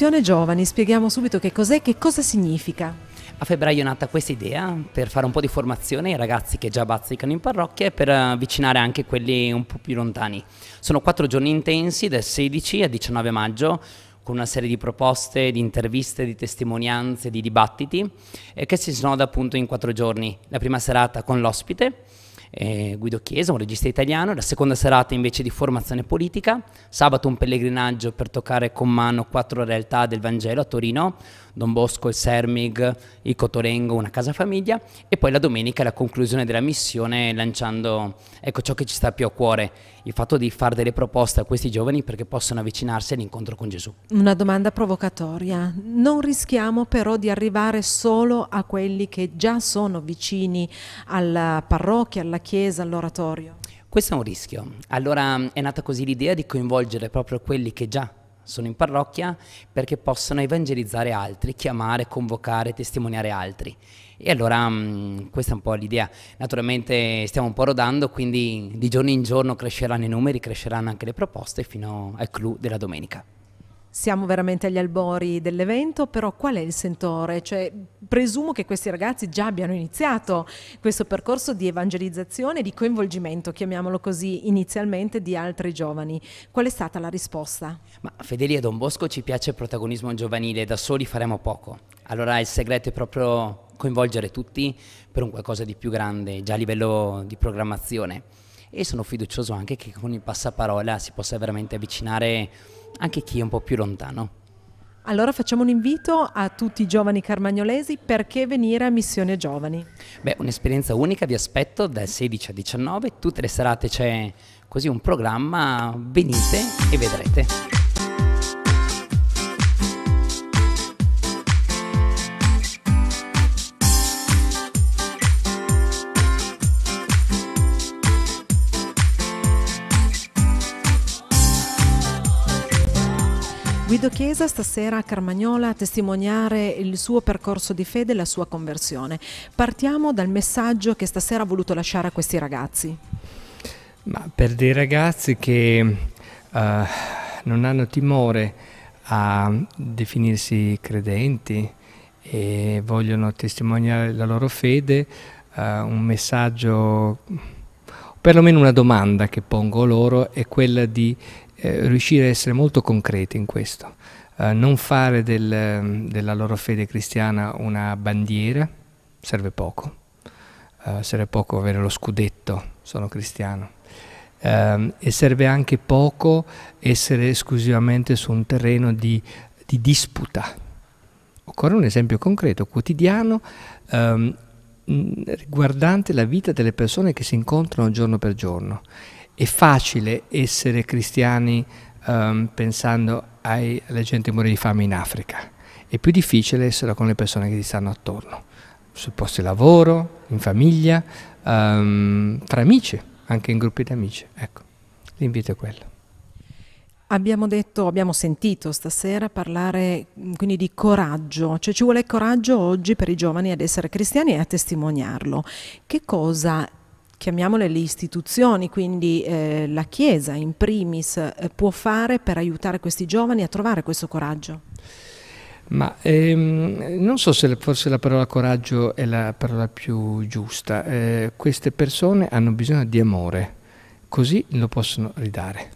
Associazione Giovani, spieghiamo subito che cos'è e che cosa significa. A febbraio è nata questa idea per fare un po' di formazione ai ragazzi che già bazzicano in parrocchia e per avvicinare anche quelli un po' più lontani. Sono quattro giorni intensi, dal 16 al 19 maggio, con una serie di proposte, di interviste, di testimonianze, di dibattiti, eh, che si snoda appunto in quattro giorni. La prima serata con l'ospite eh, Guido Chiesa, un regista italiano, la seconda serata invece di formazione politica, sabato un pellegrinaggio per toccare con mano quattro realtà del Vangelo a Torino, Don Bosco, il Sermig, il Cotorengo, una casa famiglia e poi la domenica la conclusione della missione lanciando ecco, ciò che ci sta più a cuore, il fatto di fare delle proposte a questi giovani perché possano avvicinarsi all'incontro con Gesù. Una domanda provocatoria, non rischiamo però di arrivare solo a quelli che già sono vicini alla parrocchia, alla alla Chiesa, all'oratorio? Questo è un rischio. Allora è nata così l'idea di coinvolgere proprio quelli che già sono in parrocchia perché possono evangelizzare altri, chiamare, convocare, testimoniare altri. E allora mh, mm, questa è un po' l'idea. Naturalmente stiamo un po' rodando, quindi di giorno in giorno cresceranno i numeri, cresceranno anche le proposte fino al clou della domenica siamo veramente agli albori dell'evento, però qual è il sentore? Cioè, presumo che questi ragazzi già abbiano iniziato questo percorso di evangelizzazione, di coinvolgimento, chiamiamolo così, inizialmente di altri giovani. Qual è stata la risposta? Ma Fedeli Don Bosco ci piace il protagonismo giovanile, da soli faremo poco. Allora il segreto è proprio coinvolgere tutti per un qualcosa di più grande, già a livello di programmazione e sono fiducioso anche che con il passaparola si possa veramente avvicinare anche chi è un po' più lontano. Allora facciamo un invito a tutti i giovani carmagnolesi perché venire a Missione Giovani. Beh, un'esperienza unica vi aspetto dal 16 al 19, tutte le serate c'è così un programma, venite e vedrete. Guido Chiesa stasera a Carmagnola a testimoniare il suo percorso di fede e la sua conversione. Partiamo dal messaggio che stasera ha voluto lasciare a questi ragazzi. Ma per dei ragazzi che uh, non hanno timore a definirsi credenti e vogliono testimoniare la loro fede, uh, un messaggio perlomeno una domanda che pongo loro è quella di eh, riuscire a essere molto concreti in questo, eh, non fare del, della loro fede cristiana una bandiera, serve poco, eh, serve poco avere lo scudetto, sono cristiano, ehm, e serve anche poco essere esclusivamente su un terreno di, di disputa. Occorre un esempio concreto, quotidiano, ehm, riguardante la vita delle persone che si incontrano giorno per giorno è facile essere cristiani um, pensando ai, alla gente che muore di fame in Africa, è più difficile essere con le persone che ti stanno attorno, sul posto di lavoro, in famiglia, um, tra amici, anche in gruppi di amici. Ecco, l'invito è quello. Abbiamo detto, abbiamo sentito stasera parlare mm, quindi di coraggio, cioè ci vuole coraggio oggi per i giovani ad essere cristiani e a testimoniarlo. Che cosa chiamiamole le istituzioni, quindi eh, la Chiesa in primis, eh, può fare per aiutare questi giovani a trovare questo coraggio? Ma ehm, non so se forse la parola coraggio è la parola più giusta. Eh, queste persone hanno bisogno di amore, così lo possono ridare.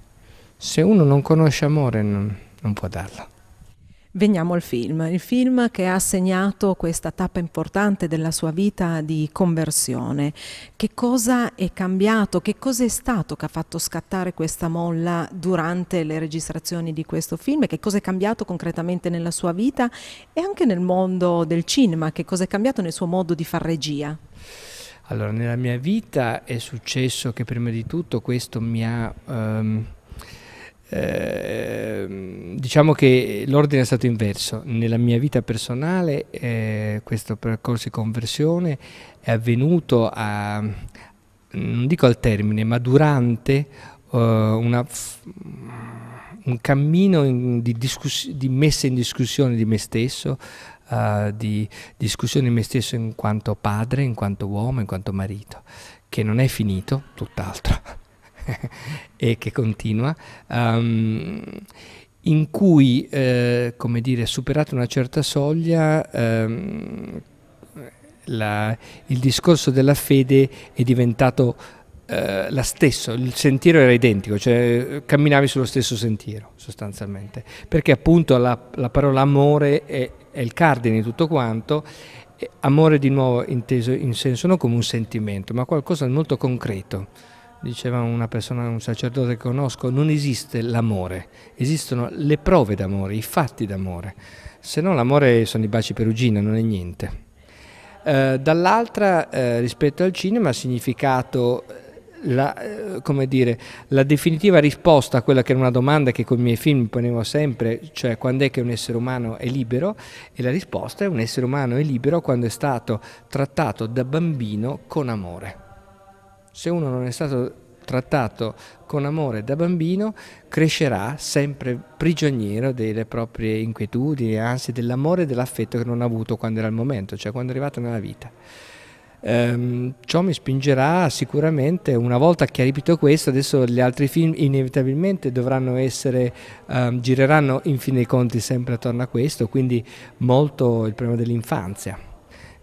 Se uno non conosce amore non, non può darlo. Veniamo al film, il film che ha segnato questa tappa importante della sua vita di conversione. Che cosa è cambiato? Che cosa è stato che ha fatto scattare questa molla durante le registrazioni di questo film? Che cosa è cambiato concretamente nella sua vita e anche nel mondo del cinema? Che cosa è cambiato nel suo modo di far regia? Allora, nella mia vita è successo che prima di tutto questo mi ha... Um Ehm, diciamo che l'ordine è stato inverso. Nella mia vita personale eh, questo percorso di conversione è avvenuto a, non dico al termine, ma durante uh, una, un cammino di, di, messa in discussione di me stesso, uh, di discussione di me stesso in quanto padre, in quanto uomo, in quanto marito, che non è finito, tutt'altro e che continua, um, in cui, eh, come dire, superata una certa soglia, ehm, la, il discorso della fede è diventato eh, la stesso, il sentiero era identico, cioè eh, camminavi sullo stesso sentiero sostanzialmente, perché appunto la, la parola amore è, è il cardine di tutto quanto amore di nuovo inteso in senso non come un sentimento, ma qualcosa di molto concreto diceva una persona, un sacerdote che conosco, non esiste l'amore, esistono le prove d'amore, i fatti d'amore, se no l'amore sono i baci perugina, non è niente. Eh, dall'altra, eh, rispetto al cinema, ha significato eh, la, eh, dire, la, definitiva risposta a quella che era una domanda che con i miei film ponevo sempre, cioè quando è che un essere umano è libero, e la risposta è un essere umano è libero quando è stato trattato da bambino con amore. Se uno non è stato trattato con amore da bambino, crescerà sempre prigioniero delle proprie inquietudini, ansie, dell'amore e dell'affetto che non ha avuto quando era il momento, cioè quando è arrivato nella vita. Um, ciò mi spingerà sicuramente, una volta chiarito questo, adesso gli altri film inevitabilmente dovranno essere, um, gireranno in fin dei conti sempre attorno a questo, quindi molto il problema dell'infanzia,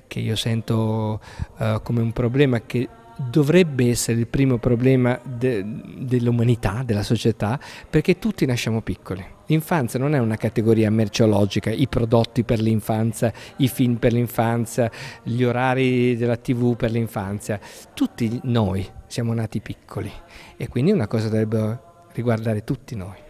che io sento uh, come un problema che dovrebbe essere il primo problema de, dell'umanità, della società, perché tutti nasciamo piccoli. L'infanzia non è una categoria merceologica, i prodotti per l'infanzia, i film per l'infanzia, gli orari della tv per l'infanzia. Tutti noi siamo nati piccoli e quindi è una cosa che dovrebbe riguardare tutti noi.